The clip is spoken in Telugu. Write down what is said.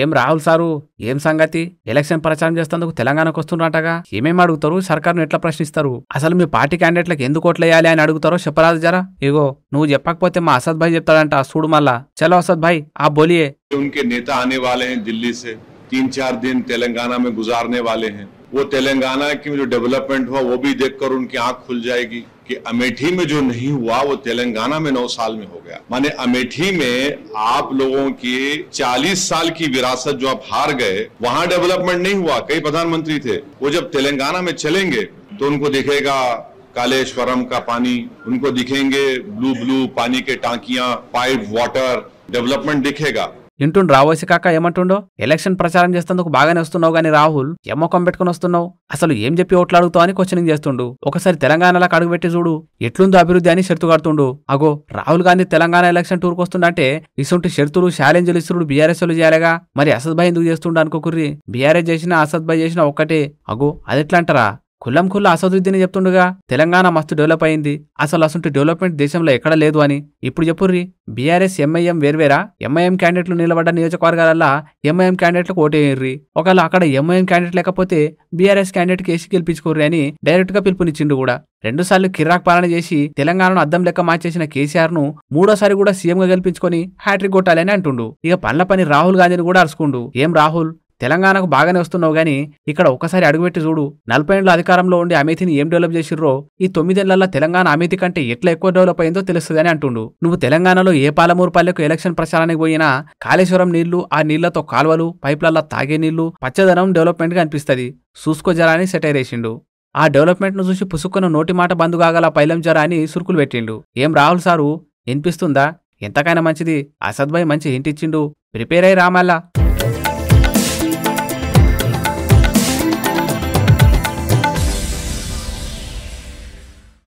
ఏం రాహుల్ సారు ఏం సంగతి ఎలక్షన్ ప్రచారం చేస్తందుకు తెలంగాణకొస్తున్నారు అంటగా ఏమేం అడుగుతారు సర్కార్ని ఎంత ప్రశ్నిస్తారు అసలు మీ పార్టీ క్యాండిడేట్లకు ఎందుకోట్లయాలి అని అడుగుతారో షప్రదాజారా ఇగో నువ్వు చెప్పకపోతే మా ఆసాద్ bhai చెప్తాడు అంటా ఆ సూడుమలా చలో ఆసాద్ bhai आप बोलिए उनके नेता आने वाले हैं दिल्ली से 3-4 दिन तेलंगाना में गुजारने वाले हैं वो तेलंगाना की जो डेवलपमेंट हुआ वो भी देखकर उनकी आंख खुल जाएगी कि अमेठी में जो नहीं हुआ वो तेलंगाना में नौ साल में हो गया माने अमेठी में आप लोगों की चालीस साल की विरासत जो आप हार गए वहां डेवलपमेंट नहीं हुआ कई प्रधानमंत्री थे वो जब तेलंगाना में चलेंगे तो उनको दिखेगा कालेश्वरम का पानी उनको दिखेंगे ब्लू ब्लू पानी के टांकियां पाइप वाटर डेवलपमेंट दिखेगा ఇంటుండు రావోసి కాక ఏమంటుండో ఎలక్షన్ ప్రచారం చేస్తేందుకు బాగానే వస్తున్నావు గానీ రాహుల్ ఎమ్మకం పెట్టుకుని వస్తున్నావు అసలు ఏం చెప్పి ఓట్లు అడుగుతా అని క్వశ్చనింగ్ చేస్తుండు ఒకసారి తెలంగాణలకు అడుగుపెట్టి చూడు ఎట్లుందో అభివృద్ధి అని షరతు కడుతుండు అగో రాహుల్ గాంధీ తెలంగాణ ఎలక్షన్ టూర్కి వస్తుండంటే ఇసుంటి షరతులు ఛాలెంజ్లు ఇస్తుడు బీఆర్ఎస్లు చేయాలిగా మరి అసద్ ఎందుకు చేస్తుండే అనుకోకుర్రి బీఆర్ఎస్ చేసిన అసద్ చేసినా చేసిన ఒక్కటే అగో ఎట్లా అంటారా కుల్లం కుల్ల అసదుద్దీని చెప్తుండగా తెలంగాణ మస్తు డెవలప్ అయింది అసలు అసంటి డెవలప్మెంట్ దేశంలో ఎక్కడ లేదు అని ఇప్పుడు చెప్పుర్రి బీఆర్ఎస్ ఎంఐఎం వేర్వేరా ఎంఐఎం క్యాండిడేట్లు నిలబడ్డ నియోజకవర్గాలల్లా ఎంఐఎం క్యాండిడేట్లకు ఓటేయర్రి ఒకవేళ అక్కడ ఎంఐఎం క్యాండిడేట్ లేకపోతే బీఆర్ఎస్ క్యాండిడేట్ కేసీ గెలిపించుకోర్రి అని డైరెక్ట్గా పిలుపునిచ్చిండు కూడా రెండుసార్లు కిర్రాక్ పాలన చేసి తెలంగాణను అద్దం లెక్క మార్చేసిన కేసీఆర్ను మూడోసారి కూడా సీఎంగా గెలిపించుకొని హ్యాట్రిక్ కొట్టాలని అంటుండు ఇక పనుల పని రాహుల్ గాంధీని కూడా అరుచుకుండు ఏం రాహుల్ తెలంగాణకు బాగానే వస్తున్నావు గాని ఇక్కడ ఒక్కసారి అడుగుపెట్టి చూడు నలభై అధికారంలో ఉండి అమేథిని ఏం డెవలప్ చేసిర్రో ఈ తొమ్మిదేళ్లలో తెలంగాణ అమేథి కంటే ఎట్లా ఎక్కువ డెవలప్ అయిందో తెలుస్తుందని అంటుండు నువ్వు తెలంగాణలో ఏ పాలమూరు పల్లెకు ఎలక్షన్ ప్రచారానికి పోయినా కాళేశ్వరం నీళ్లు ఆ నీళ్లతో కాల్వలు పైప్లల్లో తాగే నీళ్లు పచ్చదనం గా అనిపిస్తుంది చూసుకో జరాని సెటైర్ వేసిండు ఆ డెవలప్మెంట్ను చూసి పుసుక్కున నోటి మాట కాగల పైలం జరా అని సురుకులు పెట్టిండు ఏం రాహుల్ సారు వినిపిస్తుందా ఎంతకైనా మంచిది అసద్భాయ్ మంచి ఇంటిచ్చిండు ప్రిపేర్ అయ్యి రామాల్లా